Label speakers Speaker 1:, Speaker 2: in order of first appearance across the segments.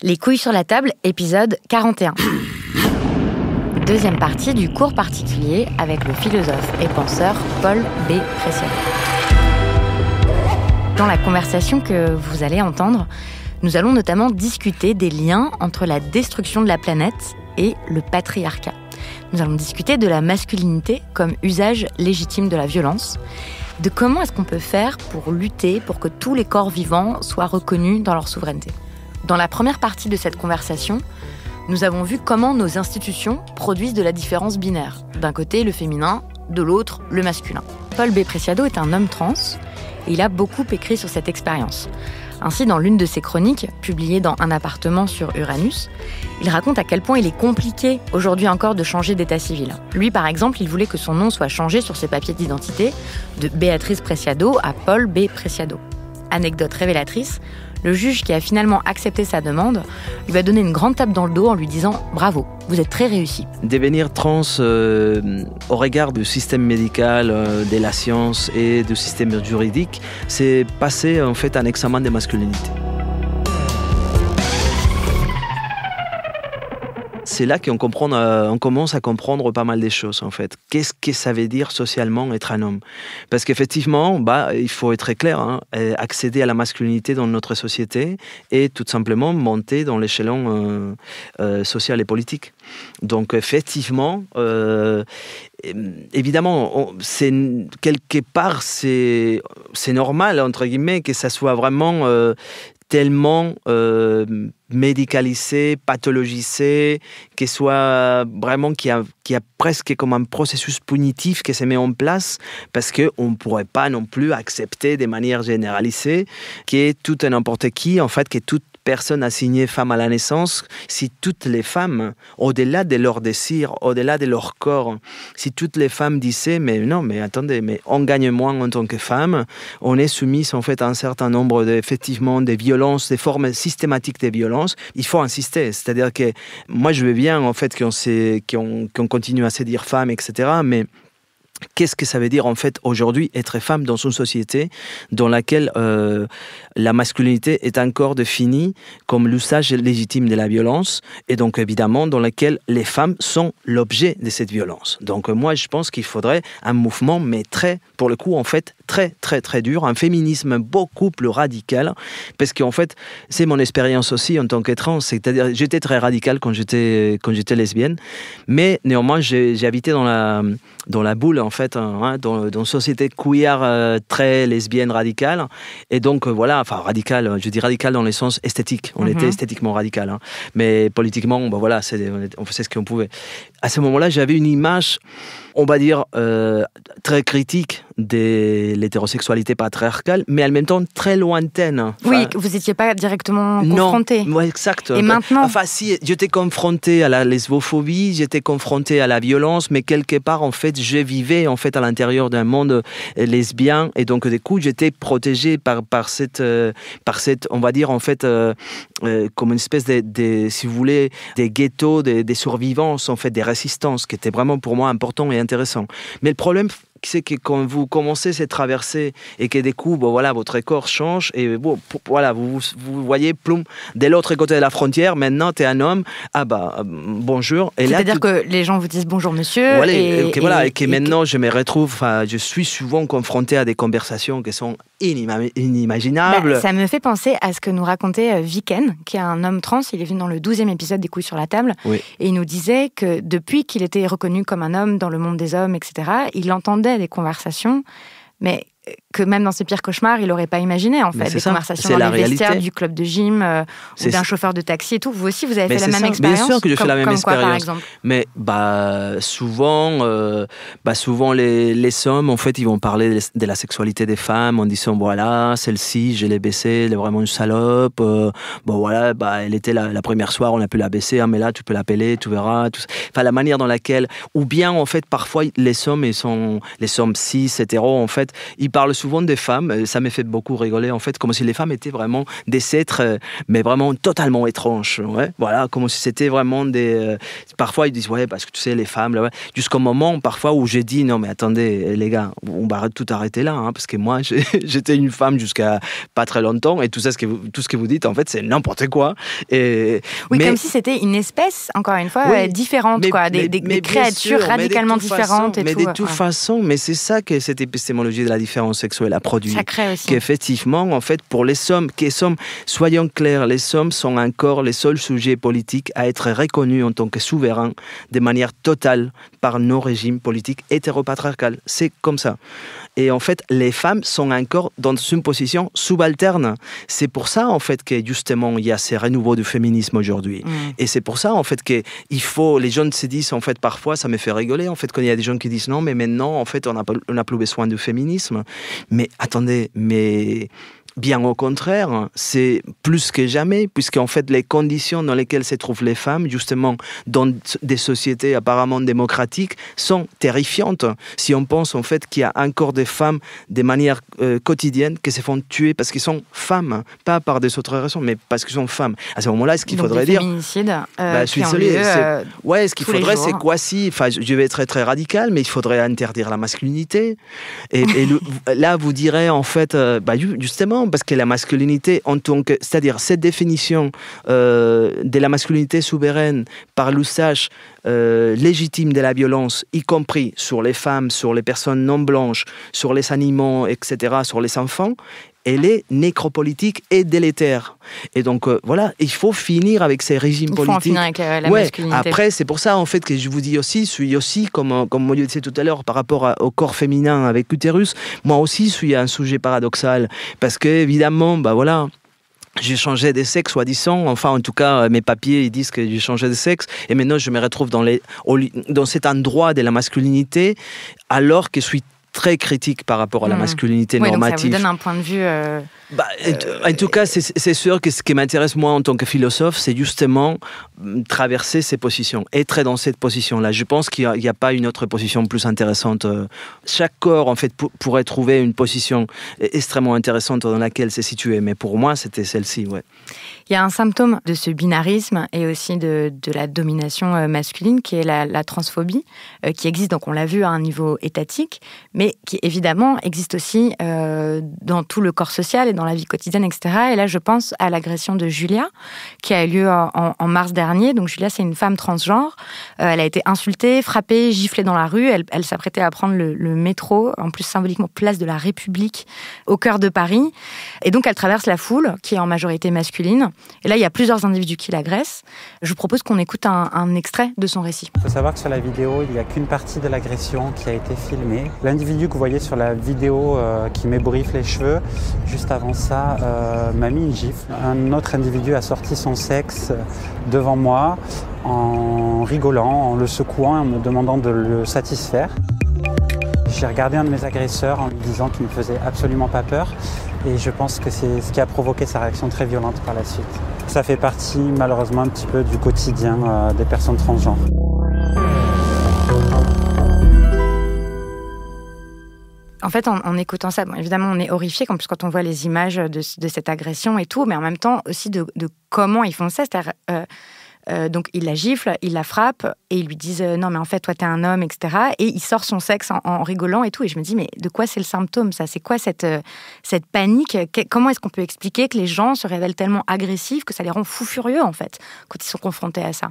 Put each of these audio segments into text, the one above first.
Speaker 1: Les couilles sur la table, épisode 41. Deuxième partie du cours particulier avec le philosophe et penseur Paul B. pression Dans la conversation que vous allez entendre, nous allons notamment discuter des liens entre la destruction de la planète et le patriarcat. Nous allons discuter de la masculinité comme usage légitime de la violence, de comment est-ce qu'on peut faire pour lutter pour que tous les corps vivants soient reconnus dans leur souveraineté. Dans la première partie de cette conversation, nous avons vu comment nos institutions produisent de la différence binaire. D'un côté, le féminin, de l'autre, le masculin. Paul B. Preciado est un homme trans et il a beaucoup écrit sur cette expérience. Ainsi, dans l'une de ses chroniques, publiée dans Un appartement sur Uranus, il raconte à quel point il est compliqué aujourd'hui encore de changer d'état civil. Lui, par exemple, il voulait que son nom soit changé sur ses papiers d'identité de Béatrice Preciado à Paul B. Preciado. Anecdote révélatrice, le juge qui a finalement accepté sa demande lui a donné une grande tape dans le dos en lui disant bravo, vous êtes très réussi.
Speaker 2: Dévenir trans euh, au regard du système médical, euh, de la science et du système juridique, c'est passer en fait un examen de masculinité. c'est là qu'on euh, on commence à comprendre pas mal des choses en fait. Qu'est-ce que ça veut dire socialement être un homme Parce qu'effectivement, bah, il faut être clair, hein, euh, accéder à la masculinité dans notre société et tout simplement monter dans l'échelon euh, social et politique. Donc effectivement, évidemment, c'est quelque part c'est normal entre guillemets que ça soit vraiment tellement médicalisé, pathologisé, qui soit euh, vraiment qui a, qui a presque comme un processus punitif qui se met en place parce que on pourrait pas non plus accepter de manière généralisée que tout n'importe qui en fait que toute personne assignée femme à la naissance, si toutes les femmes, au-delà de leurs désirs, au-delà de leur corps, si toutes les femmes disaient, mais non, mais attendez, mais on gagne moins en tant que femme, on est soumise en fait à un certain nombre d'effectivement des violences, des formes systématiques des violences, il faut insister. C'est-à-dire que moi, je veux bien, en fait, qu'on continue à se dire femme, etc. Mais Qu'est-ce que ça veut dire en fait aujourd'hui être femme dans une société dans laquelle euh, la masculinité est encore définie comme l'usage légitime de la violence et donc évidemment dans laquelle les femmes sont l'objet de cette violence. Donc moi je pense qu'il faudrait un mouvement mais très pour le coup en fait très très très dur, un féminisme beaucoup plus radical, parce qu'en fait, c'est mon expérience aussi en tant que c'est-à-dire j'étais très radical quand j'étais quand j'étais lesbienne, mais néanmoins j'ai habité dans la dans la boule en fait, hein, hein, dans, une société queer euh, très lesbienne radicale, et donc euh, voilà, enfin radical, je dis radical dans le sens esthétique, on mhm. était esthétiquement radical, hein, mais politiquement, bah, voilà, c'est on faisait ce qu'on pouvait. À ce moment-là, j'avais une image on va dire, euh, très critique de l'hétérosexualité patriarcale, mais en même temps très lointaine. oui,
Speaker 1: vous n'étiez pas directement confronté.
Speaker 2: Non, exact. Et maintenant Enfin, si, j'étais confronté à la lesbophobie, j'étais confronté à la violence, mais quelque part, en fait, je vivais en fait à l'intérieur d'un monde euh, lesbien, et donc du coup, j'étais protégé par, par, cette, euh, par cette, on va dire, en fait, comme une espèce de, si vous voulez, des ghettos, des, survivances, en fait, des résistances, qui étaient vraiment pour moi importants et intéressant. Mais le problème c'est que quand vous commencez cette traversée et que des coups, voilà, votre corps change et bon, voilà, vous vous voyez, ploum, de l'autre côté de la frontière, maintenant tu es un homme, ah bah mm, bonjour. C'est-à-dire
Speaker 1: que les gens vous disent bonjour monsieur. Voilà, et, que, maintenant
Speaker 2: je me retrouve, je suis souvent confronté à des conversations qui sont inimaginables. Bah, ça me
Speaker 1: fait penser à ce que nous racontait euh, Viken, qui est un homme trans, il est venu dans le 12e épisode des couilles sur la table, et il nous disait que depuis qu'il était reconnu comme un homme dans le monde des hommes, etc., il entendait des conversations, mais euh, que même dans ses pires cauchemars, il n'aurait pas imaginé, en fait. Des conversations dans les vestiaires du club de gym euh, ou d'un chauffeur de taxi et tout. Vous aussi, vous avez Mais fait la même expérience Bien sûr que j'ai fait la même expérience. par exemple
Speaker 2: Mais bah, souvent, euh, bah, souvent les, les, hommes, en fait, ils vont parler de la sexualité des femmes en disant voilà, celle-ci, je l'ai baissée, elle est vraiment une salope. Euh, bon, voilà, bah, elle était la, première soir, on a pu la baisser, hein, mais là, tu peux l'appeler, tu verras. Enfin, la manière dans laquelle. Ou bien, en fait, parfois, les hommes, ils sont, les hommes cis, hétéros, en fait, ils parlent souvent souvent des femmes, euh, ça m'a fait beaucoup rigoler en fait, comme si les femmes étaient vraiment des êtres, euh, mais vraiment totalement étranges. Ouais. Voilà, comme si c'était vraiment des. Euh, parfois ils disent, ouais, parce que tu sais, les femmes, jusqu'au moment parfois où j'ai dit, non mais attendez, les gars, on va tout arrêter là, hein, parce que moi j'étais une femme jusqu'à pas très longtemps, et tout ça, ce que vous, tout ce que vous dites, en fait, c'est n'importe quoi. Et, oui, comme si
Speaker 1: c'était une espèce, encore une fois, différente, quoi, des, créatures radicalement différentes. et tout. mais de toute
Speaker 2: façon, mais c'est ça que cette épistémologie de la différence sexuelle produit. Qu'effectivement, en fait, pour les sommes sommes, soyons clairs, les sommes sont encore les seuls sujets politiques à être reconnus en tant que souverains de manière totale par nos régimes politiques hétéropatriarcales. C'est comme ça. Et en fait, les femmes sont encore dans une position subalterne. C'est pour ça, en fait, que justement, il y a ces renouveaux du féminisme aujourd'hui. Mm. Et c'est pour ça, en fait, que faut. Les jeunes se disent, en fait, parfois, ça me fait rigoler, en fait, quand il y a des gens qui disent non, mais maintenant, en fait, on n'a plus besoin du féminisme. Mais attendez, mais Bien au contraire, c'est plus que jamais, puisqu'en fait les conditions dans lesquelles se trouvent les femmes, justement dans des sociétés apparemment démocratiques, sont terrifiantes. Si on pense en fait qu'il y a encore des femmes de manière euh, quotidiennes, quotidienne qui se font tuer parce qu'ils sont femmes, pas par des autres raisons, mais parce qu'ils sont femmes. À ce moment-là, ce qu'il faudrait dire, euh, bah,
Speaker 1: c'est euh, ce qu'il faudrait, c'est quoi
Speaker 2: si, enfin, je vais être très, très radical, mais il faudrait interdire la masculinité. Et, là, vous direz en fait, euh, bah, justement parce que la masculinité en tant que, c'est-à-dire cette définition euh, de la masculinité souveraine par l'usage euh, légitime de la violence, y compris sur les femmes, sur les personnes non blanches, sur les animaux, etc., sur les enfants, elle est nécropolitique et délétère. Et donc euh, voilà, il faut finir avec ces régimes politiques. Il faut avec euh, la, Après, c'est pour ça en fait que je vous dis aussi, suis aussi comme euh, comme le disait tout à l'heure par rapport au corps féminin avec utérus moi aussi suis un sujet paradoxal parce que évidemment, bah voilà j'ai changé de sexe, soi-disant. Enfin, en tout cas, mes papiers ils disent que j'ai changé de sexe. Et maintenant, je me retrouve dans, les, dans cet endroit de la masculinité, alors que je suis très critique par rapport à la hmm. masculinité normative. Oui, donne un
Speaker 1: point de vue. Euh,
Speaker 2: bah, en tout cas, c'est sûr que ce qui m'intéresse moi en tant que philosophe, c'est justement mm, traverser ces positions, être dans cette position-là. Je pense qu'il n'y a, pas une autre position plus intéressante. Euh. Chaque corps, en fait, pourrait trouver une position e-, extrêmement intéressante dans laquelle s'est situé, Mais pour moi, c'était celle-ci, ouais.
Speaker 1: Il y a un symptôme de ce binarisme et aussi de, la domination euh, masculine qui est la, transphobie, euh, qui existe, donc on l'a vu à un niveau étatique, mais qui évidemment existe aussi dans tout le corps social et dans la vie quotidienne, etc. Et là, je pense à l'agression de Julia, qui a eu lieu en, mars dernier. Donc, Julia, c'est une femme transgenre. Euh, elle a été insultée, frappée, giflée dans la rue. Elle, s'apprêtait à prendre le, métro, en plus symboliquement place de la République, au cœur de Paris. Et donc, elle traverse la foule, qui est en majorité masculine. Et là, il y a plusieurs individus qui l'agressent. Je vous propose qu'on écoute un, extrait de son récit. Il
Speaker 2: faut savoir que sur la vidéo, il n'y a qu'une partie de l'agression qui a été filmée. L'individu que vous voyez sur la vidéo euh, qui m'ébriffe les cheveux, juste avant ça euh, m'a mis une gifle. Un autre individu a sorti son sexe devant moi en rigolant, en le secouant en me demandant de le satisfaire. J'ai regardé un de mes agresseurs en lui disant qu'il ne faisait absolument pas peur et je pense que c'est ce qui a provoqué sa réaction très violente par la suite. Ça fait partie malheureusement un petit peu du quotidien euh, des personnes transgenres.
Speaker 1: en fait, en, écoutant ça, évidemment, on est horrifié quand, quand on voit les images de, cette agression et tout, mais en même temps aussi de, comment ils font ça. cest euh, euh, donc, il la gifle, il la frappe et ils lui disent euh, Non, mais en fait, toi, t'es un homme, etc. Et il sort son sexe en, rigolant et tout. Et je me dis Mais de quoi c'est le symptôme, ça C'est quoi cette, panique Comment est-ce qu'on peut expliquer que les gens se révèlent tellement agressifs que ça les rend fous furieux, en fait, quand ils sont confrontés à ça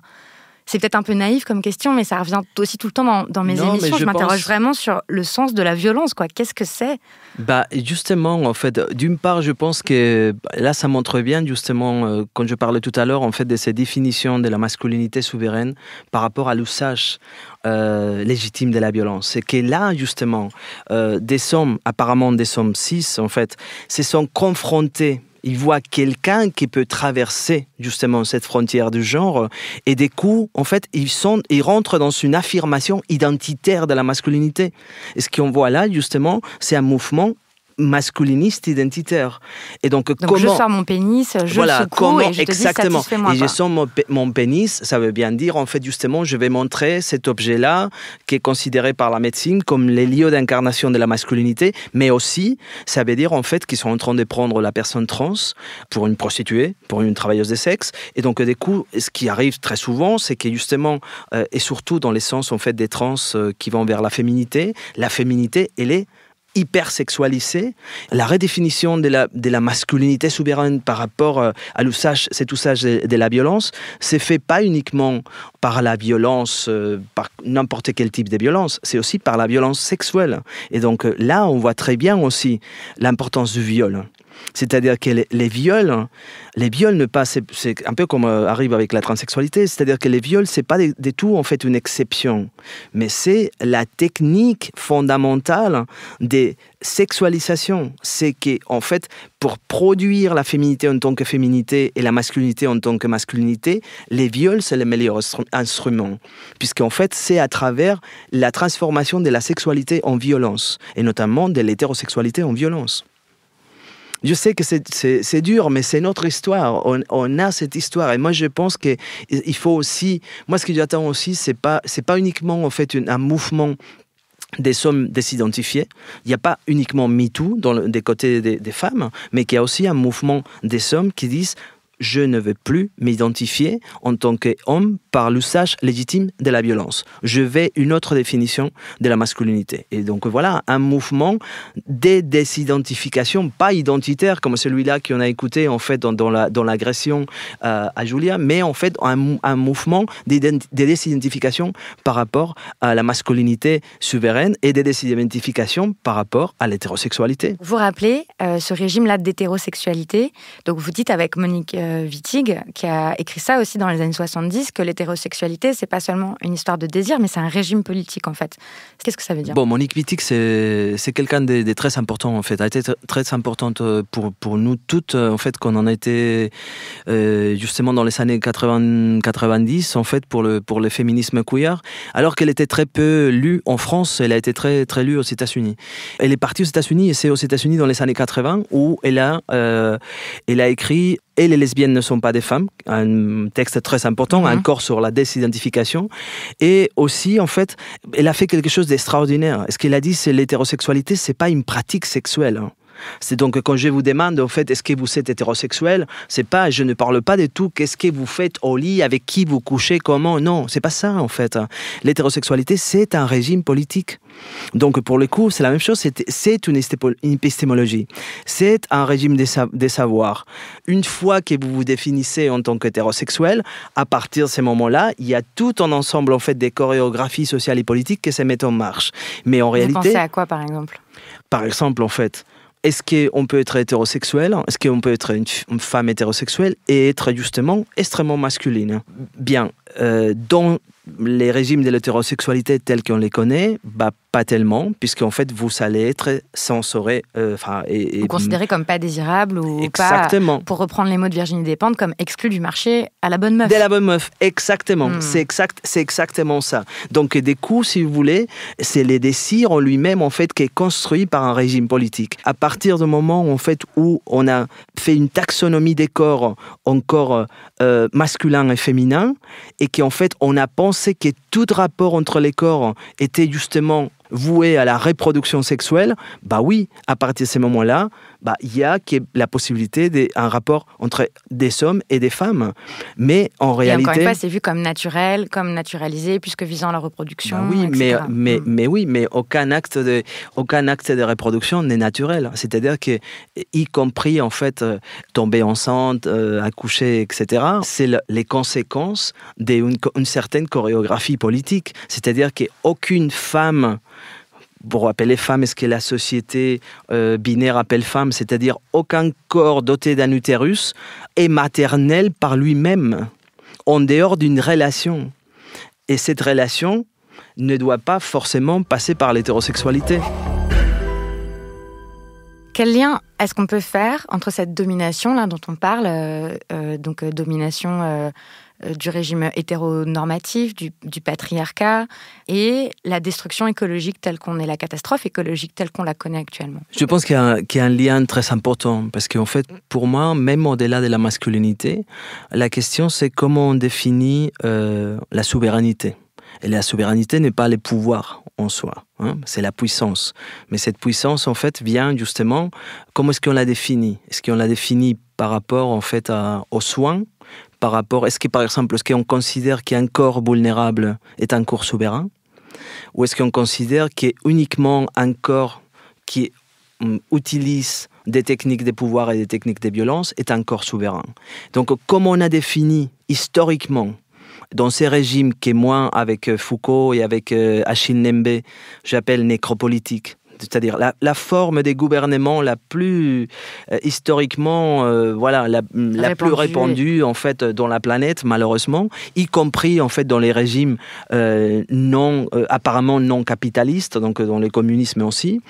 Speaker 1: c'est peut-être un peu naïf comme question, mais ça revient aussi tout le temps dans, mes émissions. Je, m'interroge vraiment sur le sens de la violence, quoi. Qu'est-ce que c'est
Speaker 2: Bah, justement, en fait, d'une part, je pense que bah, là, ça montre bien, justement, euh, quand je parlais tout à l'heure, en fait, de ces définitions de la masculinité souveraine par rapport à l'usage euh, légitime de la violence. C'est que là, justement, euh, des hommes, apparemment des hommes cis, en fait, se sont confrontés il voit quelqu'un qui peut traverser justement cette frontière du genre et des coups, en fait, ils, sont, ils rentrent dans une affirmation identitaire de la masculinité. Et ce qu'on voit là, justement, c'est un mouvement masculiniste identitaire. Et donc, comment... je sors
Speaker 1: mon pénis, je voilà, secoue exactement. et je sens
Speaker 2: mon, pénis, ça veut bien dire, en fait, justement, je vais montrer cet objet-là qui est considéré par la médecine comme les lieux d'incarnation de la masculinité, mais aussi, ça veut dire, en fait, qu'ils sont en train de prendre la personne trans pour une prostituée, pour une travailleuse de sexe. Et donc, des coups, ce qui arrive très souvent, c'est que justement, euh, et surtout dans les sens, en fait, des trans euh, qui vont vers la féminité, la féminité, elle est hyper La redéfinition de la, masculinité souveraine par rapport euh, à l'usage, cet usage de, la violence, c'est fait pas uniquement par la violence, euh, par n'importe quel type de violence, c'est aussi par la violence sexuelle. Et donc euh, là, on voit très bien aussi l'importance du viol. C'est-à-dire que les, viols, les viols ne pas, c'est un peu comme euh, arrive avec la transsexualité, c'est-à-dire que les viols, c'est pas du tout en fait une exception, mais c'est la technique fondamentale des sexualisations. C'est que fait, pour produire la féminité en tant que féminité et la masculinité en tant que masculinité, les viols c'est le meilleur instrument, puisqu'en fait c'est à travers la transformation de la sexualité en violence et notamment de l'hétérosexualité en violence je sais que c'est dur, mais c'est notre histoire. On, a cette histoire. Et moi, je pense qu'il faut aussi. Moi, ce que j'attends aussi, c'est pas, pas uniquement en fait un, mouvement des hommes désidentifiés. Il n'y a pas uniquement MeToo des côtés des, des femmes, mais qu'il y a aussi un mouvement des hommes qui disent je ne veux plus m'identifier en tant qu'homme par l'usage légitime de la violence. Je vais une autre définition de la masculinité. Et donc voilà, un mouvement des désidentification, pas identitaire comme celui-là qu'on a écouté en fait dans, dans l'agression euh, à Julia, mais en fait un, mouvement des, désidentification par rapport à la masculinité souveraine et des désidentification par rapport à l'hétérosexualité.
Speaker 1: Vous rappelez euh, ce régime-là d'hétérosexualité. Donc vous dites avec Monique euh, euh, Wittig, qui a écrit ça aussi dans les années 70, que l'hétérosexualité, c'est pas seulement une histoire de désir, mais c'est un régime politique, en fait. Qu'est-ce que ça veut dire Bon,
Speaker 2: Monique Wittig, c'est quelqu'un de, très important, en fait, a été très importante euh, pour, pour nous toutes, euh, en fait, qu'on en a été justement dans les années 80, 90, en fait, pour le, pour le féminisme queer, alors qu'elle était très peu lue en France, elle a été très, très lue aux États-Unis. Elle est partie aux États-Unis, et c'est aux États-Unis dans les années 80 où elle elle a écrit et les lesbiennes ne sont pas des femmes, un texte très important, un encore mhm. sur la désidentification. Et aussi, en fait, elle a fait quelque chose d'extraordinaire. Ce qu'elle a dit, c'est l'hétérosexualité, c'est pas une pratique sexuelle. Hein. C'est donc quand je vous demande en fait est-ce que vous êtes hétérosexuel, c'est pas je ne parle pas de tout qu'est-ce que vous faites au lit, avec qui vous couchez, comment. Non, c'est pas ça en fait. L'hétérosexualité c'est un régime politique. Donc pour le coup, c'est la même chose, c'est une épistémologie, c'est un régime des, savoirs. Une fois que vous vous définissez en tant qu'hétérosexuel, à partir de ces moments-là, il y a tout un ensemble en fait des chorégraphies sociales et politiques qui se mettent en marche. Mais en réalité... Vous pensez à
Speaker 1: quoi par exemple
Speaker 2: Par exemple en fait, est-ce qu'on peut être hétérosexuel Est-ce qu'on peut être une, femme hétérosexuelle et être justement extrêmement masculine Bien, euh, les régimes de l'hétérosexualité tels qu'on les connaît, bah, pas tellement, puisqu'en fait, vous allez être censuré. Euh, enfin et, considéré
Speaker 1: comme pas désirable ou exactement. pour reprendre les mots de Virginie Despentes, comme exclu du marché à la bonne meuf. De la
Speaker 2: bonne meuf, exactement. Hmm. C'est exact, c'est exactement ça. Donc, des coups, si vous voulez, c'est les désirs en lui-même, en fait, qui est construit par un régime politique. À partir du moment, en fait, où on a fait une taxonomie des corps encore euh, masculin et féminin, et qu'en fait, on a pensé que tout rapport entre les corps était justement voué à la reproduction sexuelle, bah oui, à partir de ces moments-là, bah, il y a la possibilité d'un rapport entre des hommes et des femmes. Mais en réalité. encore une fois, c'est
Speaker 1: vu comme naturel, comme naturalisé, puisque visant la reproduction. Bah oui, Mais,
Speaker 2: mais, mm. mais oui, mais aucun acte de, aucun acte de reproduction n'est naturel. C'est-à-dire que, y compris en fait, euh, tomber enceinte, euh, accoucher, etc., c'est les conséquences d'une certaine chorégraphie politique. C'est-à-dire qu'aucune femme pour appeler femme ce que la société euh, binaire appelle femme, c'est-à-dire aucun corps doté d'un utérus est maternel par lui-même, en dehors d'une relation. Et cette relation ne doit pas forcément passer par l'hétérosexualité.
Speaker 1: Quel lien est-ce qu'on peut faire entre cette domination là dont on parle, euh, euh, donc domination euh, du régime hétéronormatif, du, patriarcat et la destruction écologique telle qu'on est, la catastrophe écologique telle qu'on la connaît actuellement.
Speaker 2: Je pense qu'il y, a un lien très important parce qu'en fait, pour moi, même au-delà de la masculinité, la question c'est comment on définit euh, la souveraineté. Et la souveraineté n'est pas les pouvoirs en soi. Hein. C'est la puissance. Mais cette puissance, en fait, vient justement, comment est-ce qu'on la définit Est-ce qu'on la définit par rapport, en fait, aux soins par rapport, est-ce que par exemple, est-ce qu'on considère qu'un corps vulnérable est un corps souverain Ou est-ce qu'on considère qu'est uniquement un corps qui hum, utilise des techniques de pouvoir et des techniques de violence est un corps souverain. Donc, comment on a défini historiquement dans ces régimes qui est moins avec euh, Foucault et avec euh, Achille Nembe, j'appelle nécropolitique c'est-à-dire la, forme des gouvernements la plus euh, historiquement voilà la, plus répandue en fait dans la planète malheureusement y compris en fait dans les régimes non apparemment non capitalistes donc dans le communisme aussi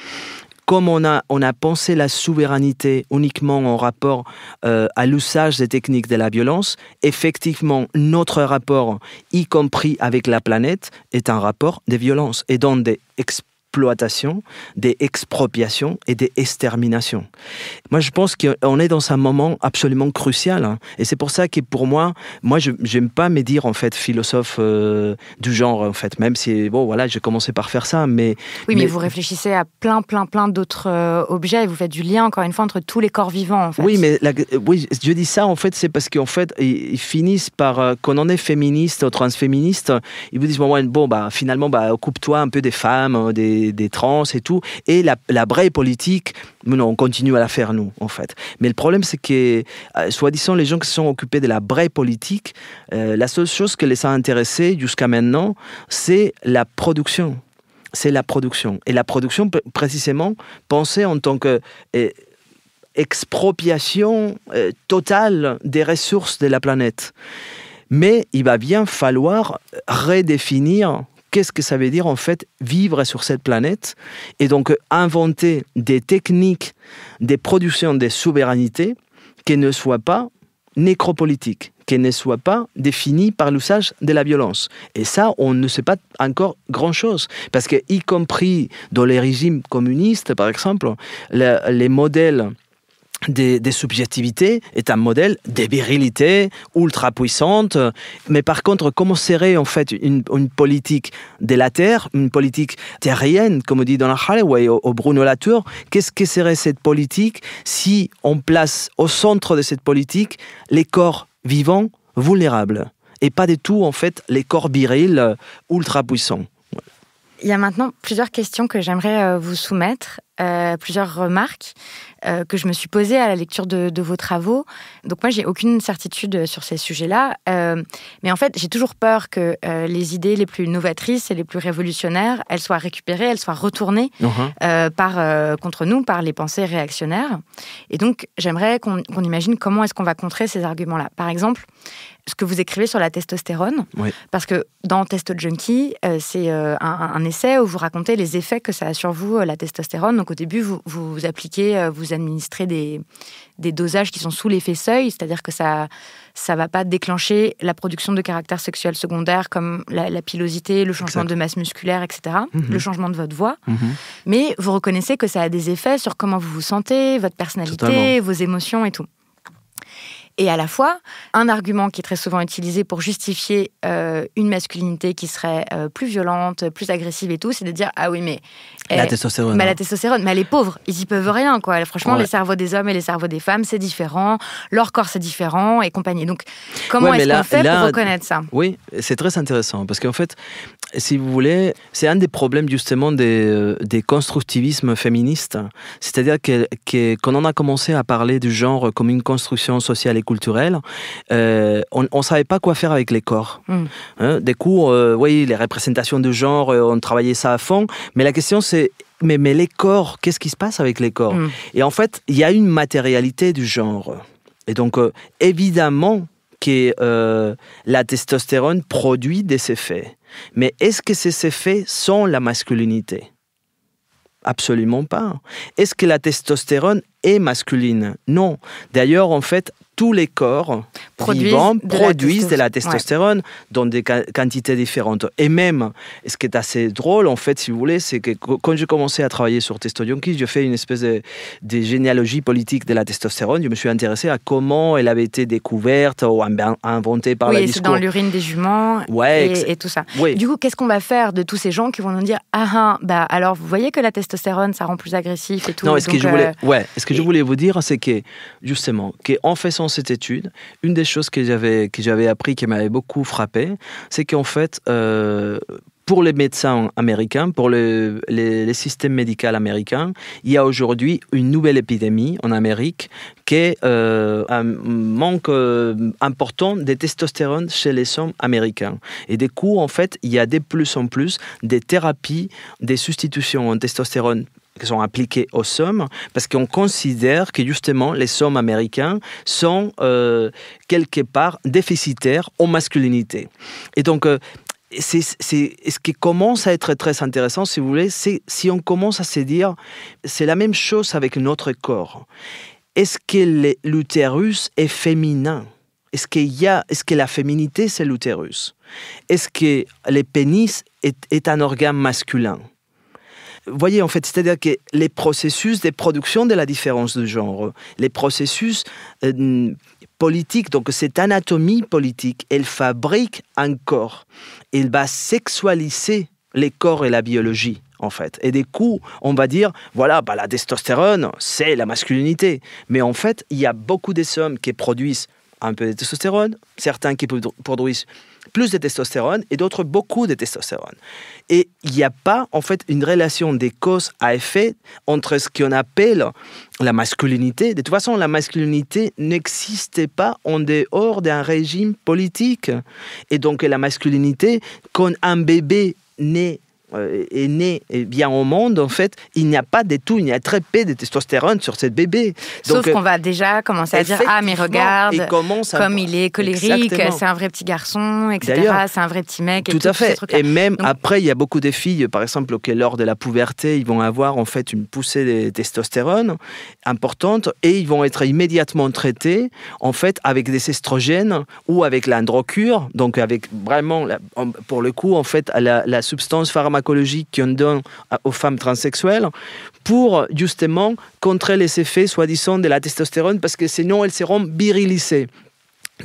Speaker 2: comme on a, on a pensé la souveraineté uniquement en rapport euh, à l'usage des techniques de la violence, effectivement, notre rapport, y compris avec la planète, est un rapport des violences Et donc des exploitation, des expropriations et des exterminations. Moi, je pense qu'on est dans un moment absolument crucial. Hein. Et c'est pour ça que pour moi, moi, je n'aime pas me dire, en fait, philosophe euh, du genre, en fait, même si, bon, voilà, j'ai commencé par faire ça, mais... Oui, mais, vous
Speaker 1: réfléchissez à plein, plein, plein d'autres euh, objets et vous faites du lien, encore une fois, entre tous les
Speaker 2: corps vivants, en fait. Oui, mais oui, je dis ça, en fait, c'est parce qu'en fait, ils, finissent par, euh, qu'on quand on est féministe, transféministe, ils vous disent, bon, bon bah, finalement, bah, coupe toi un peu des femmes, des des, trans et tout. Et la, la politique, on continue à la faire nous, en fait. Mais le problème, c'est que, euh, soi-disant, les gens qui sont occupés de la vraie politique, euh, la seule chose qui les a intéressés jusqu'à maintenant, c'est la production. C'est la production. Et la production, précisément, pensée en tant que... Euh, expropriation totale des ressources de la planète mais il va bien falloir redéfinir qu'est-ce que ça veut dire en fait vivre sur cette planète et donc euh, inventer des techniques, des productions des souverainetés qui ne soient pas nécropolitiques, qui ne soient pas définies par l'usage de la violence. Et ça, on ne sait pas encore grand-chose, parce que y compris dans les régimes communistes, par exemple, les modèles des, subjectivités est un modèle des virilité ultra puissantes. Mais par contre, comment serait en fait une, politique de la terre, une politique terrienne, comme dit dans la au, Bruno Latour Qu'est-ce que serait cette politique si on place au centre de cette politique les corps vivants vulnérables et pas du tout en fait les corps virils ultra puissants
Speaker 1: il y a maintenant plusieurs questions que j'aimerais euh, vous soumettre, euh, plusieurs remarques euh, que je me suis posées à la lecture de, vos travaux. Donc moi, j'ai aucune certitude sur ces sujets-là, mais en fait, j'ai toujours peur que les idées les plus novatrices et les plus révolutionnaires, elles soient récupérées, elles soient retournées uh-huh. par, contre nous par les pensées réactionnaires. Et donc, j'aimerais qu'on imagine comment est-ce qu'on va contrer ces arguments-là. Par exemple, ce que vous écrivez sur la testostérone, parce que dans Testo Junkie, euh, c'est euh, un, essai où vous racontez les effets que ça a sur vous, euh, la testostérone. Donc au début, vous, appliquez, vous administrez des, dosages qui sont sous l'effet seuil, c'est-à-dire que ça ça va pas déclencher la production de caractères sexuels secondaires comme la, pilosité, le changement de masse musculaire, etc., mhm. le changement de votre voix. Mhm. Mais vous reconnaissez que ça a des effets sur comment vous vous sentez, votre personnalité, vos émotions et tout et à la fois un argument qui est très souvent utilisé pour justifier euh, une masculinité qui serait euh, plus violente, plus agressive et tout, c'est de dire ah oui mais la eh, testostérone, mais la hein. testostérone, mais les pauvres, ils y peuvent rien quoi. Franchement, les cerveaux des hommes et les cerveaux des femmes c'est différent, leur corps c'est différent et compagnie. Donc comment est-ce qu'on fait pour reconnaître ça
Speaker 2: Oui, c'est très intéressant parce qu'en fait si vous voulez, c'est un des problèmes justement des, euh, des constructivismes féministes. C'est-à-dire que, quand on a commencé à parler du genre comme une construction sociale et culturelle, euh, on ne savait pas quoi faire avec les corps. Hmm. Hein, des cours, euh, oui, les représentations de genre, on travaillait ça à fond, mais la question c'est mais, mais les corps, qu'est-ce qui se passe avec les corps hmm. Et en fait, il y a une matérialité du genre. Et donc, évidemment, que la testostérone produit des effets. Mais est-ce que ces effets sont la masculinité Absolument pas. Est-ce que la testostérone est masculine Non. D'ailleurs, en fait, tous les corps produisent vivants produisent de la testostérone dans des quantités différentes. Et même, ce qui est assez drôle, en fait, si vous voulez, c'est que quand j'ai commencé à travailler sur Testo-Yonkis, j'ai fait une espèce de, généalogie politique de la testostérone. Je me suis intéressé à comment elle avait été découverte ou inventée par oui, la dans
Speaker 1: l'urine des juments ouais, et, tout ça. Du coup, qu'est-ce qu'on va faire de tous ces gens qui vont nous dire Ah, ah bah, alors, vous voyez que la testostérone, ça rend plus agressif et tout. Non, euh, ce que, je voulais,
Speaker 2: ouais, ce que je voulais vous dire, c'est que, justement, qu'en faisant cette étude, une des choses que j'avais, que j'avais appris qui m'avait beaucoup frappé, c'est qu'en fait, euh, pour les médecins américains, pour le, les, systèmes médicaux américains, il y a aujourd'hui une nouvelle épidémie en Amérique qui est euh, un manque euh, important de testostérone chez les hommes américains. Et des coups, en fait, il y a de plus en plus des thérapies, des substitutions en testostérone qui sont appliquées aux sommes, parce qu'on considère que justement les sommes américains sont euh, quelque part déficitaires en masculinité. Et donc, euh, c'est ce qui commence à être très intéressant, si vous voulez, c'est si on commence à se dire, c'est la même chose avec notre corps. Est-ce que l'utérus est féminin Est-ce qu'il y a, est-ce que la féminité c'est l'utérus Est-ce que le pénis est, est un organe masculin voyez, en fait, c'est-à-dire que les processus des productions de la différence de genre, les processus euh, politiques, donc cette anatomie politique, elle fabrique un corps. Elle va sexualiser les corps et la biologie en fait. Et des coups, on va dire, voilà, bah, la testostérone, c'est la masculinité. Mais en fait, il y a beaucoup des sommes qui produisent un peu de testostérone, certains qui produisent plus de testostérone et d'autres beaucoup de testostérone. Et il n'y a pas en fait une relation des causes à effet entre ce qu'on appelle la masculinité. De toute façon, la masculinité n'existe pas en dehors d'un régime politique. Et donc la masculinité, quand un bébé naît euh, est né et eh bien au monde, en fait, il n'y a pas de tout, il n'y a très peu de testostérone sur cette bébé. Donc, Sauf euh, qu'on va
Speaker 1: déjà commencer à dire Ah, mais regarde, commence comme il est colérique, c'est un vrai petit garçon, etc. C'est un vrai petit mec. Et tout, à fait. et
Speaker 2: même après, il y a beaucoup de filles, par exemple, qui lors de la puberté, ils vont avoir en fait une poussée de testostérone importante et ils vont être immédiatement traités en fait avec des estrogènes ou avec l'androcure, donc avec vraiment, pour le coup, en fait, la, la substance pharmaceutique pharmacologiques qu'on donne aux femmes transsexuelles pour justement contrer les effets soi-disant de la testostérone parce que sinon elles seront virilisées.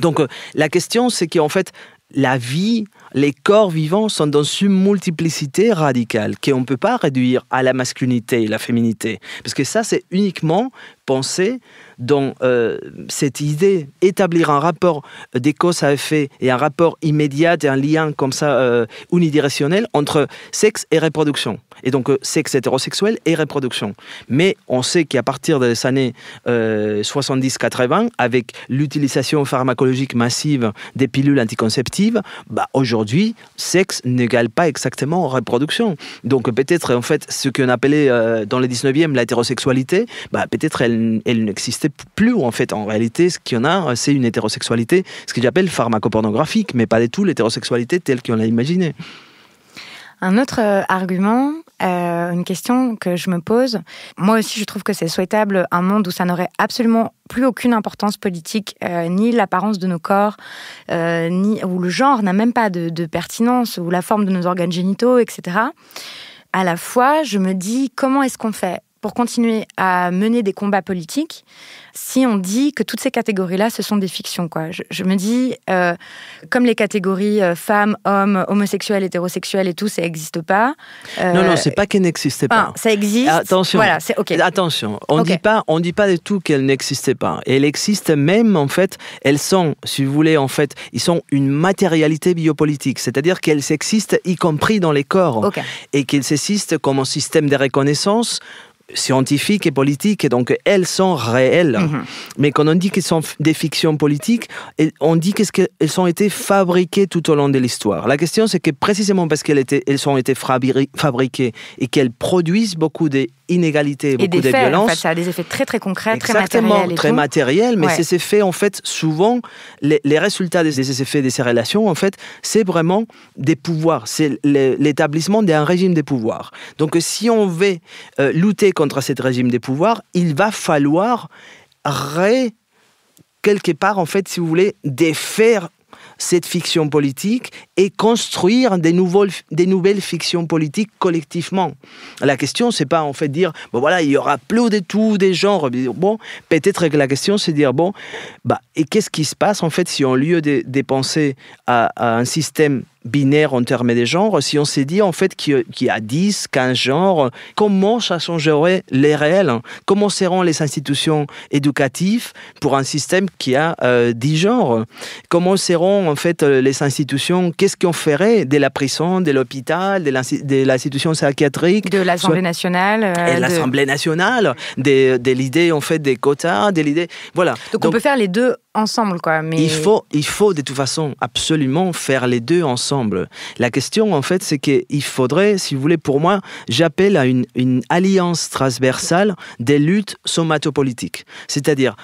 Speaker 2: Donc euh, la question c'est qu'en fait la vie, les corps vivants sont dans une multiplicité radicale qu'on ne peut pas réduire à la masculinité et la féminité. Parce que ça, c'est uniquement penser dans euh, cette idée, établir un rapport des causes à effet et un rapport immédiat et un lien comme ça euh, unidirectionnel entre sexe et reproduction. Et donc euh, sexe hétérosexuel et reproduction. Mais on sait qu'à partir des années 70-80, avec l'utilisation pharmacologique massive des pilules anticonceptives, bah, aujourd'hui, sexe n'égale pas exactement reproduction. Donc peut-être en fait ce qu'on appelait dans le 19e l'hétérosexualité, bah, peut-être elle elle, n'existait plus. En fait, en réalité, ce qu'il y en a, euh, c'est une hétérosexualité, ce que j'appelle pharmacopornographique, mais pas du tout l'hétérosexualité telle qu'on l'a imaginée.
Speaker 1: Un autre euh, argument, euh, une question que je me pose, moi aussi je trouve que c'est souhaitable un monde où ça n'aurait absolument plus aucune importance politique, ni l'apparence de nos corps, ni, où le genre n'a même pas de, pertinence, ou la forme de nos organes génitaux, etc. À la fois, je me dis comment est-ce qu'on fait pour continuer à mener des combats politiques si on dit que toutes ces catégories-là, ce sont des fictions. Quoi. Je, me dis, euh, comme les catégories euh, femmes, hommes, homosexuels, hétérosexuels et tout, ça n'existe pas. non, non, euh, c'est
Speaker 2: pas qu'elles n'existaient pas. ça existe. Attention. Voilà, c'est OK. Attention, on dit pas, on dit pas du tout qu'elles n'existaient pas. Elles existent même, en fait, elles sont, si vous voulez, en fait, ils sont une matérialité biopolitique, c'est-à-dire qu'elles existent y compris dans les corps et qu'elles existent comme un système de reconnaissance scientifiques et politiques, et donc elles sont réelles. Mhm. Mais quand on dit qu'elles sont des fictions politiques, on dit qu'elles ont été fabriquées tout au long de l'histoire. La question, c'est que précisément parce qu'elles elles ont été fabriquées et qu'elles produisent beaucoup de inégalités, et beaucoup des, violences. ça
Speaker 1: a des effets très très concrets, très matériels. très matériels, mais ces
Speaker 2: effets, en fait, souvent, les, les résultats de ces effets de ces relations, en fait, c'est vraiment des pouvoirs, c'est l'établissement d'un régime des pouvoirs. Donc, si on veut euh, lutter contre ce régime des pouvoirs, il va falloir ré quelque part, en fait, si vous voulez, défaire cette fiction politique et construire des, nouveaux, des nouvelles fictions politiques collectivement. La question, c'est pas en fait dire, bon voilà, il y aura plus de tout, des genres. Bon, peut-être que la question, c'est dire, bon, bah, et qu'est-ce qui se passe en fait si au lieu de, dépenser à un système binaire en termes de genre, si on s'est dit en fait qu'il y a 10, 15 genres, comment ça changerait les réels hein? Comment seront les institutions éducatives pour un système qui a 10 euh, genres Comment seront en fait euh, les institutions Qu'est-ce qu'on ferait de la prison, de l'hôpital, de l'institution psychiatrique De l'Assemblée
Speaker 1: nationale euh, De Et l'Assemblée
Speaker 2: nationale, de, l'idée en fait des quotas, de l'idée... Voilà. Donc on peut faire les deux ensemble, Il, faut, il faut de toute façon absolument faire les deux ensemble. La question, en fait, c'est qu'il faudrait, si vous voulez, pour moi, j'appelle à une, alliance transversale des luttes somatopolitiques. C'est-à-dire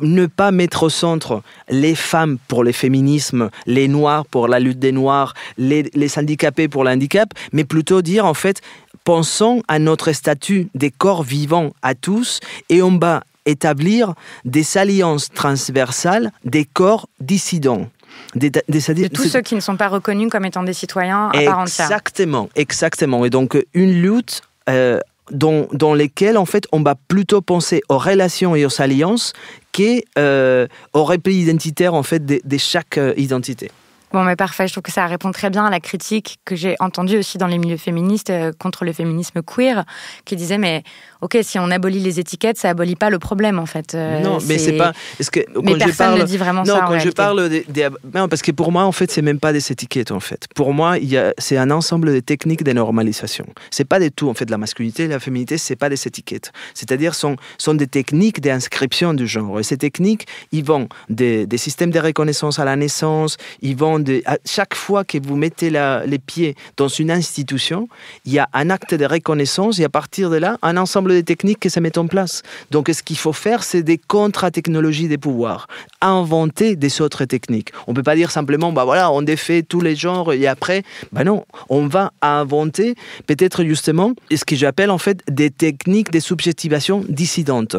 Speaker 2: ne pas mettre au centre les femmes pour le féminisme, les noirs pour la lutte des noirs, les, handicapés pour l'handicap, mais plutôt dire, en fait, pensons à notre statut des corps vivants à tous et on va établir des alliances transversales des corps dissidents. de tous ceux
Speaker 1: qui ne sont pas reconnus comme étant des citoyens à part Exactement,
Speaker 2: exactement. Et donc euh, une lutte euh, dans, laquelle, lesquelles en fait on va plutôt penser aux relations et aux alliances qu'aux euh, au identitaire en fait de chaque euh, identité.
Speaker 1: Bon, mais parfait. Je trouve que ça répond très bien à la critique que j'ai entendue aussi dans les milieux féministes euh, contre le féminisme queer, qui disait mais ok, si on abolit les étiquettes, ça abolit pas le problème en fait. Euh, non, mais c'est pas. Est-ce que
Speaker 2: quand personne parle... ne dit vraiment non, ça. quand je parle des, non, parce que pour moi en fait c'est même pas des étiquettes en fait. Pour moi, c'est un ensemble de techniques de normalisation. C'est pas du tout en fait la masculinité, et la féminité, c'est pas des étiquettes. C'est-à-dire sont sont des techniques d'inscription du genre. Et ces techniques, ils vont des, des systèmes de reconnaissance à la naissance, ils vont de, à chaque fois que vous mettez les pieds dans une institution, il y a un acte de reconnaissance et à partir de là, un ensemble de techniques que ça met en place. Donc, ce qu'il faut faire, c'est des contre-technologies des pouvoirs, inventer des autres techniques. On ne peut pas dire simplement, bah voilà, on défait tous les genres et après, bah non, on va inventer peut-être justement ce que j'appelle en fait des techniques de subjectivation dissidente.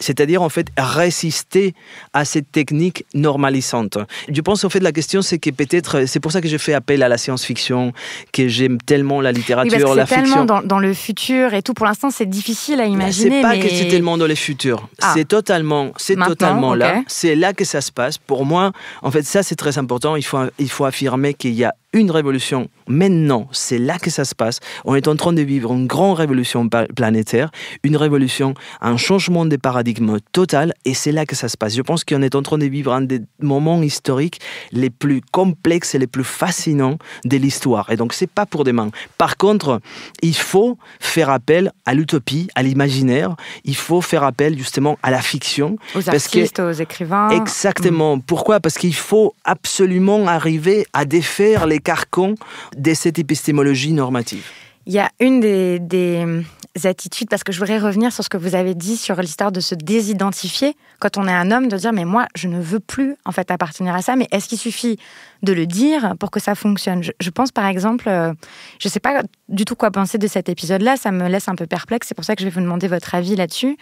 Speaker 2: C'est-à-dire en fait résister à cette technique normalisante. Je pense en fait la question c'est que peut-être, c'est pour ça que je fais appel à la science-fiction, que j'aime tellement la littérature, oui, parce la fiction. tellement
Speaker 1: dans, le futur et tout. Pour l'instant, c'est difficile à imaginer. C'est pas que c'est tellement
Speaker 2: dans le futur. Ah. C'est totalement, c'est totalement là. C'est là que ça se passe. Pour moi, en fait, ça c'est très important. Il faut, il faut affirmer qu'il y a une révolution maintenant, c'est là que ça se passe. On est en train de vivre une grande révolution planétaire, une révolution, un changement de paradigme total, et c'est là que ça se passe. Je pense qu'on est en train de vivre un des moments historiques les plus complexes et les plus fascinants de l'histoire. Et donc, c'est pas pour demain. Par contre, il faut faire appel à l'utopie, à l'imaginaire. Il faut faire appel justement à la fiction, aux artistes,
Speaker 1: aux écrivains.
Speaker 2: Exactement. Pourquoi Parce qu'il faut absolument arriver à défaire les les de cette épistémologie normative.
Speaker 1: Il y a une des, euh, attitudes, parce que je voudrais revenir sur ce que vous avez dit sur l'histoire de se désidentifier quand on est un homme, de dire mais moi je ne veux plus en fait appartenir à ça, mais est-ce qu'il suffit de le dire pour que ça fonctionne. Je, pense par exemple, euh, je ne sais pas du tout quoi penser de cet épisode-là, ça me laisse un peu perplexe, c'est pour ça que je vais vous demander votre avis là-dessus.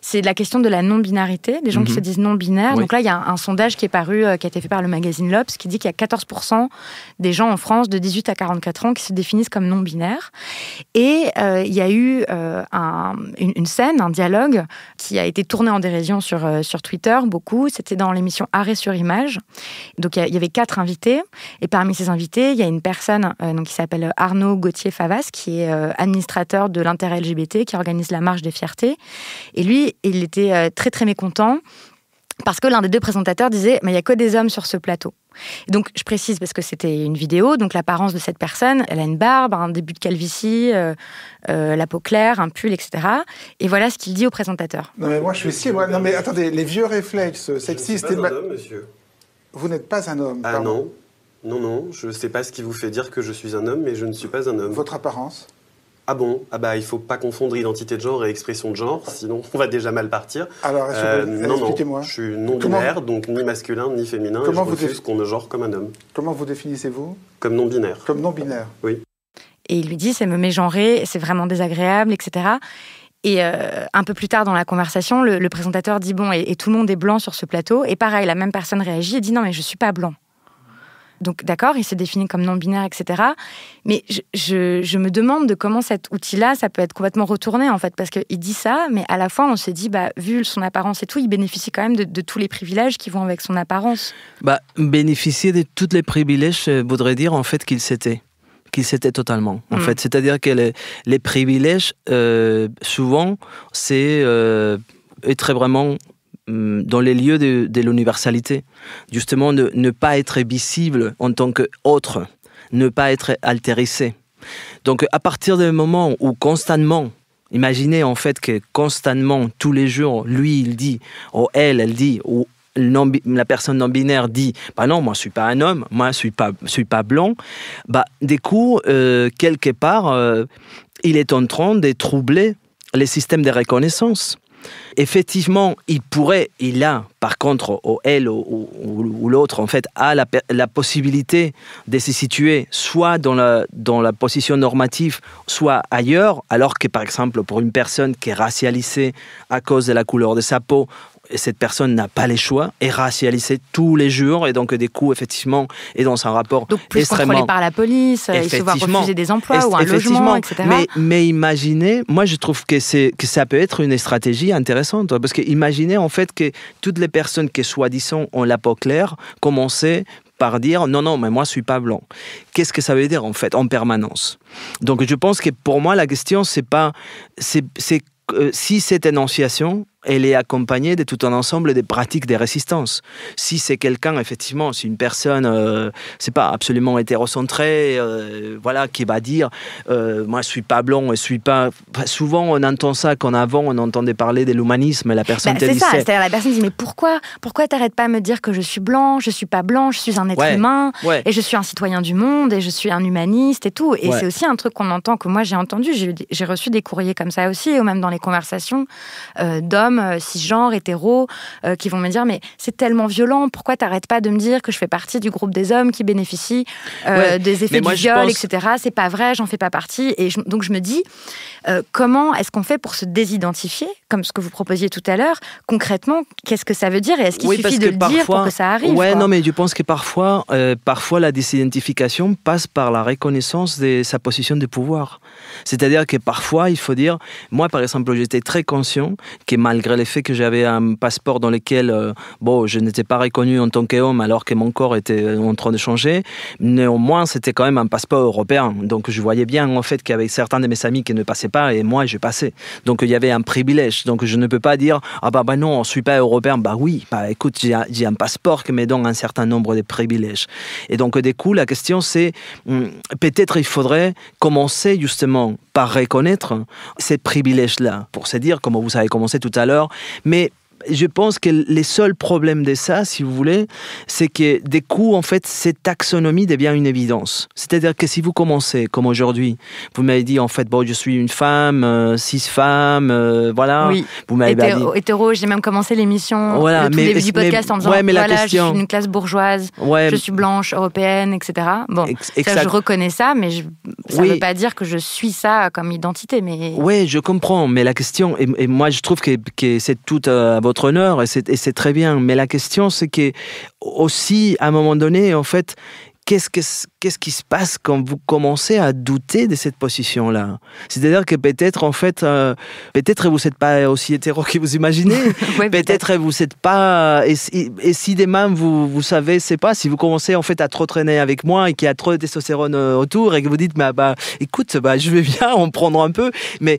Speaker 1: C'est la question de la non-binarité, des gens qui mhm. se disent non-binaires. Donc là, il y a un, sondage qui est paru, euh, qui a été fait par le magazine L'Obs, qui dit qu'il y a 14% des gens en France de 18 à 44 ans qui se définissent comme non-binaires. Et euh, il y a eu une, scène, un dialogue qui a été tourné en dérision sur, sur Twitter, beaucoup. C'était dans l'émission Arrêt sur image. Donc il y avait quatre invités et parmi ses invités, il y a une personne euh, donc, qui s'appelle Arnaud Gauthier-Favas, qui est euh, administrateur de l'intérêt LGBT, qui organise la marche des fiertés. Et lui, il était euh, très très mécontent parce que l'un des deux présentateurs disait mais il y a que des hommes sur ce plateau. Donc je précise parce que c'était une vidéo, donc l'apparence de cette personne, elle a une barbe, un début de calvitie, la peau claire, un pull, etc. Et voilà ce qu'il dit au présentateur.
Speaker 2: Non mais moi je suis non mais attendez, les vieux réflexes sexistes. et monsieur. Vous n'êtes pas un homme. Ah non, non, non, je ne sais pas ce qui vous fait dire que je suis un homme, mais je ne suis pas un homme. Votre apparence ah bon Ah bah il faut pas confondre identité de genre et expression de genre, sinon on va déjà mal partir. Alors euh, non, expliquez-moi. je suis non binaire, donc ni masculin ni féminin. Comment et je vous refuse qu'on me genre comme un homme. Comment vous définissez-vous Comme non binaire. Comme non binaire. Oui.
Speaker 1: Et il lui dit c'est me mégenrer, c'est vraiment désagréable, etc. Et euh, un peu plus tard dans la conversation, le, présentateur dit Bon, et, tout le monde est blanc sur ce plateau. Et pareil, la même personne réagit et dit Non, mais je suis pas blanc. Donc, d'accord, il s'est défini comme non-binaire, etc. Mais je, me demande de comment cet outil-là, ça peut être complètement retourné, en fait, parce qu'il dit ça, mais à la fois, on s'est dit, bah, vu son apparence et tout, il bénéficie quand même de, tous les privilèges qui vont avec son apparence.
Speaker 2: Bah, bénéficier de tous les privilèges euh, voudrait dire, en fait, qu'il s'était qu'il s'était totalement, en mm. fait. C'est-à-dire que les, privilèges, euh, souvent, c'est euh, être vraiment mm, dans les lieux de, l'universalité. Justement, de, ne pas être visible en tant qu'autre, ne pas être altérissé. Donc, à partir du moment où constamment, imaginez en fait que constamment, tous les jours, lui, il dit, ou elle, elle dit, ou la personne non binaire dit bah non moi je suis pas un homme moi je suis pas suis pas blanc bah des coups euh, quelque part euh, il est en train de troubler les systèmes de reconnaissance effectivement il pourrait il a par contre ou elle ou, l'autre en fait a la, la, possibilité de se situer soit dans la dans la position normative soit ailleurs alors que par exemple pour une personne qui est racialisée à cause de la couleur de sa peau cette personne n'a pas les choix, est racialisée tous les jours, et donc des coups, effectivement, et dans un rapport extrêmement... contrôlé par
Speaker 1: la police, euh, il se voit refuser des emplois ou un logement, etc.
Speaker 2: Mais, imaginez, moi je trouve que, que ça peut être une stratégie intéressante, hein, parce que imaginez en fait que toutes les personnes qui soi-disant ont la peau claire commençaient par dire non, non, mais moi je suis pas blanc. Qu'est-ce que ça veut dire en fait en permanence Donc je pense que pour moi la question c'est pas c'est euh, si cette énonciation elle est accompagnée de tout un ensemble des pratiques des résistances. Si c'est quelqu'un, effectivement, si une personne, euh, c'est pas absolument hétérocentrée, euh, voilà, qui va dire, euh, moi je suis pas blanc, je suis pas. souvent on entend ça qu'en avant on entendait parler de l'humanisme, la personne. Bah, c'est ça, c'est-à-dire la
Speaker 1: personne dit mais pourquoi, pourquoi t'arrêtes pas à me dire que je suis blanc, je suis pas blanc, je suis un être humain et je suis un citoyen du monde et je suis un humaniste et tout. Et c'est aussi un truc qu'on entend que moi j'ai entendu, j'ai reçu des courriers comme ça aussi, ou même dans les conversations d'hommes euh, cisgenres, hétéros, euh, qui vont me dire mais c'est tellement violent, pourquoi t'arrêtes pas de me dire que je fais partie du groupe des hommes qui bénéficient euh, des effets du viol, etc. C'est pas vrai, j'en fais pas partie. Et donc je me dis comment est-ce qu'on fait pour se désidentifier, comme ce que vous proposiez tout à l'heure, concrètement, qu'est-ce que ça veut dire et est-ce qu'il suffit de le dire pour que ça arrive Ouais, non, mais
Speaker 2: je pense que parfois, parfois la désidentification passe par la reconnaissance de sa position de pouvoir. C'est-à-dire que parfois il faut dire, moi par exemple, j'étais très conscient que malgré malgré le fait que j'avais un passeport dans lequel euh, bon, je n'étais pas reconnu en tant qu'homme alors que mon corps était euh, en train de changer. Néanmoins, c'était quand même un passeport européen. Donc je voyais bien en fait qu'il y avait certains de mes amis qui ne passaient pas et moi je passais. Donc il y avait un privilège. Donc je ne peux pas dire ah bah, bah non, je ne suis pas européen. Bah oui, bah écoute, j'ai un passeport qui me donne un certain nombre de privilèges. Et donc du coup, la question c'est hum, peut-être il faudrait commencer justement par reconnaître ces privilèges-là pour se dire, comme vous avez commencé tout à l'heure, mais je pense que les seuls problèmes de ça, si vous voulez, c'est que des coups, en fait, cette taxonomie devient une évidence. C'est-à-dire que si vous commencez, comme aujourd'hui, vous m'avez dit, en fait, bon, je suis une femme, euh, six femmes, euh, voilà. Oui. Vous m'avez Hétéro, dit...
Speaker 1: hétéro j'ai même commencé l'émission voilà, mais, en disant, voilà, je suis une classe bourgeoise, je suis blanche, européenne, etc.
Speaker 2: Bon, ça, je
Speaker 1: reconnais ça, mais ça ne veut pas dire que je suis ça comme identité. Mais...
Speaker 2: Oui, je comprends, mais la question, et, moi, je trouve que, que c'est tout euh, à votre honneur et c'est très bien. Mais la question, c'est que aussi, à un moment donné, en fait, qu'est-ce que qu'est-ce qui se passe quand vous commencez à douter de cette position-là C'est-à-dire que peut-être, en fait, euh, peut-être vous n'êtes pas aussi hétéro que vous imaginez. peut-être vous n'êtes pas. Et, si des vous, vous savez, c'est pas, si vous commencez en fait à trop traîner avec moi et qu'il y a trop de testostérone euh, autour et que vous dites, bah, bah écoute, bah, je vais bien en prendre un peu, mais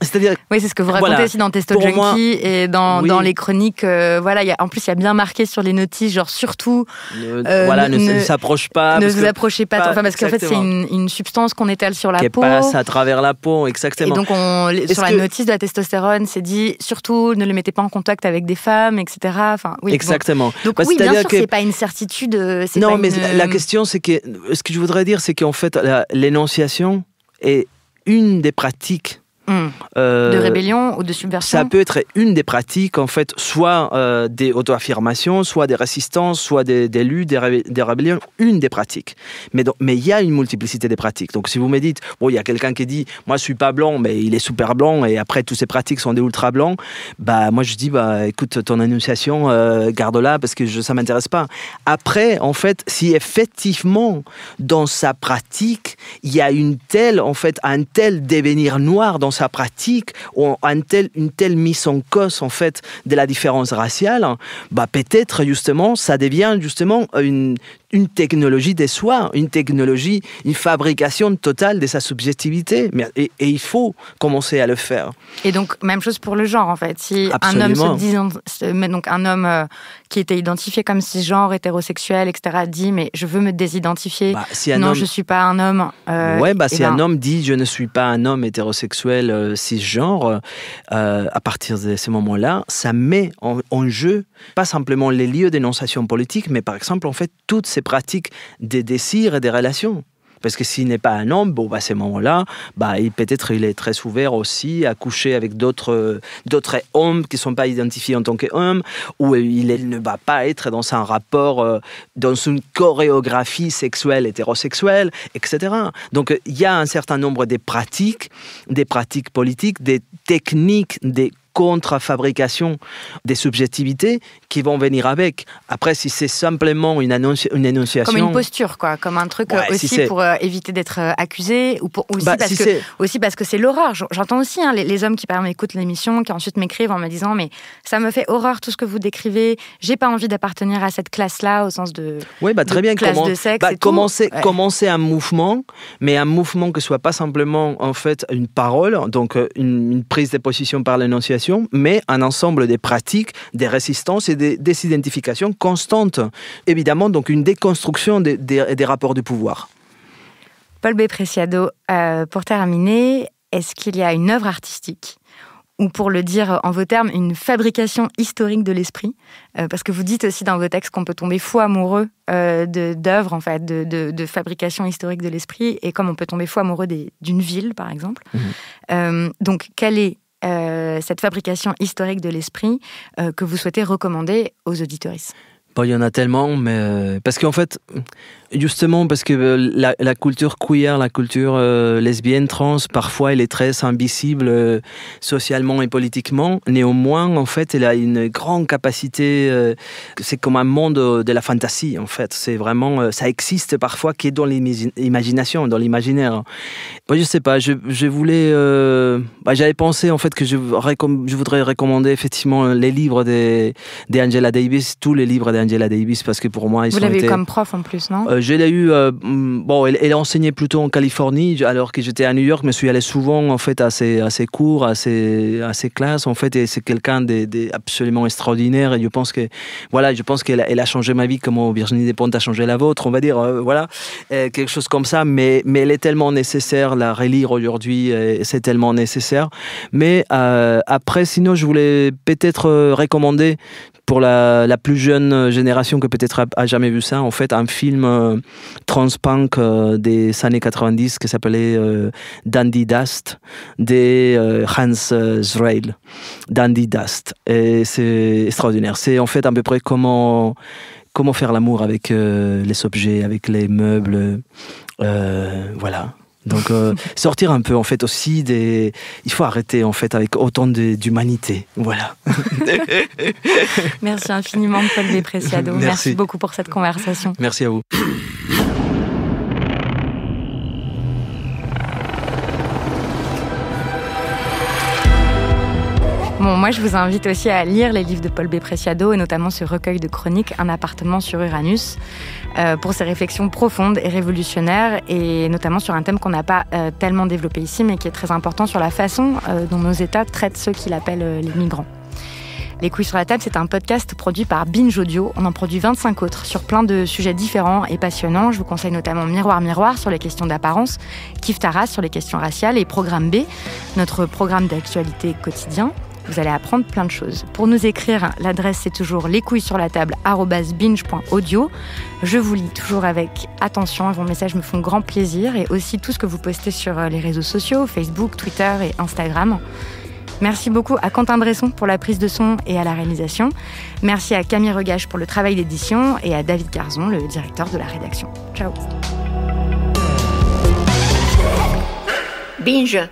Speaker 2: c'est-à-dire. Oui, c'est ce que vous racontez aussi dans Testo Junkie
Speaker 1: et dans, dans, les chroniques. Euh, voilà, en plus, il y a bien marqué sur les notices, genre surtout. voilà, ne, s'approche pas vous pas, parce qu'en fait, c'est une, substance qu'on étale sur la peau. Qui passe à
Speaker 2: travers la peau, exactement. Et donc, on, sur la notice
Speaker 1: de la testostérone, c'est dit surtout ne le mettez pas en contact avec des femmes, etc. Enfin, oui, exactement.
Speaker 2: Donc, oui, bien que... c'est pas
Speaker 1: une certitude. Euh, non, mais la euh, question,
Speaker 2: c'est que ce que je voudrais dire, c'est qu'en fait, l'énonciation est une des pratiques Mm. Euh, de
Speaker 1: rébellion ou de subversion Ça peut
Speaker 2: être une des pratiques, en fait, soit euh, des auto-affirmations, soit des résistances, soit des, des luttes, des, des, rébellions, une des pratiques. Mais il mais y a une multiplicité des pratiques. Donc si vous me dites, bon, il y a quelqu'un qui dit, moi je suis pas blanc, mais il est super blanc, et après toutes ces pratiques sont des ultra-blancs, bah moi je dis, bah écoute, ton annonciation, euh, garde-la, parce que je, ça m'intéresse pas. Après, en fait, si effectivement, dans sa pratique, il y a une telle, en fait, un tel devenir noir dans sa pratique ou un tel, une telle mise en cause en fait de la différence raciale, bah peut-être justement ça devient justement une une technologie des soi, une technologie, une fabrication totale de sa subjectivité. Et, et, il faut commencer à le faire.
Speaker 1: Et donc, même chose pour le genre, en fait. Si un homme, euh, donc un homme euh, qui était identifié comme cisgenre, hétérosexuel, etc., dit Mais je veux me désidentifier. Bah, si non, je ne suis pas un homme. Euh, ouais, bah, eh si un ben.
Speaker 2: homme dit Je ne suis pas un homme hétérosexuel cisgenre, à partir de ce moment-là, ça met en, jeu pas simplement les lieux d'énonciation politique, mais par exemple, en fait, toutes pratiques, des désirs et des relations. Parce que s'il n'est pas un homme, bon, bah, à ces moments-là, bah, il, peut-être il est très ouvert aussi à coucher avec d'autres, euh, d'autres hommes qui ne sont pas identifiés en tant qu'hommes, ou euh, il, ne va pas être dans un rapport, euh, dans une chorégraphie sexuelle, hétérosexuelle, etc. Donc il y a un certain nombre de pratiques, des pratiques politiques, des techniques, des contre-fabrication des subjectivités qui vont venir avec. Après, si c'est simplement une, annonce une énonciation... Comme une
Speaker 1: posture, quoi, comme un truc aussi pour euh, éviter d'être euh, accusé, ou pour, aussi, bah, parce que, aussi, parce que, c'est l'horreur. J'entends aussi hein, les, hommes qui, par exemple, écoutent l'émission, qui ensuite m'écrivent en me disant « mais ça me fait horreur tout ce que vous décrivez, j'ai pas envie d'appartenir à cette classe-là, au sens de,
Speaker 2: oui, bah, très bien, classe de bah, commencer, un mouvement, mais un mouvement que ce soit pas simplement, en fait, une parole, donc euh, une, une prise de position par l'énonciation, mais un ensemble des pratiques, des résistances et des désidentifications constantes. Évidemment, donc une déconstruction des, rapports du pouvoir.
Speaker 1: Paul B. Preciado, euh, pour terminer, est-ce qu'il y a une œuvre artistique ou pour le dire en vos termes, une fabrication historique de l'esprit, euh, parce que vous dites aussi dans vos textes qu'on peut tomber fou amoureux euh, d'œuvres, en fait, de, fabrication historique de l'esprit, et comme on peut tomber fou amoureux d'une ville, par exemple. Mmh. donc, quelle est euh, cette fabrication historique de l'esprit euh, que vous souhaitez recommander aux auditoristes
Speaker 2: il y en a tellement, mais euh, parce qu'en fait, Justement, parce que euh, la, culture queer, la culture euh, lesbienne, trans, parfois elle est très invisible euh, socialement et politiquement. Néanmoins, en fait, elle a une grande capacité. c'est comme un monde de la fantasy, en fait. C'est vraiment. ça existe parfois qui est dans l'imagination, dans l'imaginaire. Moi, je sais pas, je, voulais. Bah, j'avais pensé, en fait, que je, voudrais recommander effectivement les livres d'Angela Davis, tous les livres d'Angela Davis, parce que pour moi, ils Vous l'avez comme
Speaker 1: prof en plus, non
Speaker 2: je l'ai eu, bon, elle, a enseigné plutôt en Californie, alors que j'étais à New York, mais je suis allé souvent en fait à ses, cours, à ses, classes, en fait, et c'est quelqu'un d'absolument extraordinaire. Et je pense que, voilà, je pense qu'elle elle a changé ma vie, comme Virginie Despentes a changé la vôtre, on va dire, euh, voilà, euh, quelque chose comme ça. Mais, mais elle est tellement nécessaire, la relire aujourd'hui, euh, c'est tellement nécessaire. Mais après, sinon, je voulais peut-être recommander pour la, plus jeune génération que peut-être a, jamais vu ça, en fait, un film euh, transpunk euh, des années 90 qui s'appelait euh, Dandy Dust de Hans Zreil. Dandy Dust. Et c'est extraordinaire. C'est en fait à peu près comment, comment faire l'amour avec les objets, avec les meubles. voilà. Donc euh, sortir un peu en fait aussi des. Il faut arrêter en fait avec autant d'humanité. Voilà.
Speaker 1: Merci infiniment Paul Despreciado. Merci beaucoup pour cette conversation. Merci à vous. moi, je vous invite aussi à lire les livres de Paul B. Preciado et notamment ce recueil de chroniques, Un appartement sur Uranus, euh, pour ses réflexions profondes et révolutionnaires et notamment sur un thème qu'on n'a pas euh, tellement développé ici, mais qui est très important sur la façon euh, dont nos États traitent ceux qu'il appelle les migrants. Les couilles sur la table, c'est un podcast produit par Binge Audio. On en produit 25 autres sur plein de sujets différents et passionnants. Je vous conseille notamment Miroir Miroir sur les questions d'apparence, Kif Taras sur les questions raciales et Programme B, notre programme d'actualité quotidien. Vous allez apprendre plein de choses. Pour nous écrire, l'adresse c'est toujours sur la table binge.audio. Je vous lis toujours avec attention. Vos messages me font grand plaisir et aussi tout ce que vous postez sur euh, les réseaux sociaux, Facebook, Twitter et Instagram. Merci beaucoup à Quentin Bresson pour la prise de son et à la réalisation. Merci à Camille Regage pour le travail d'édition et à David Garzon, le directeur de la rédaction. Ciao.
Speaker 2: Binge.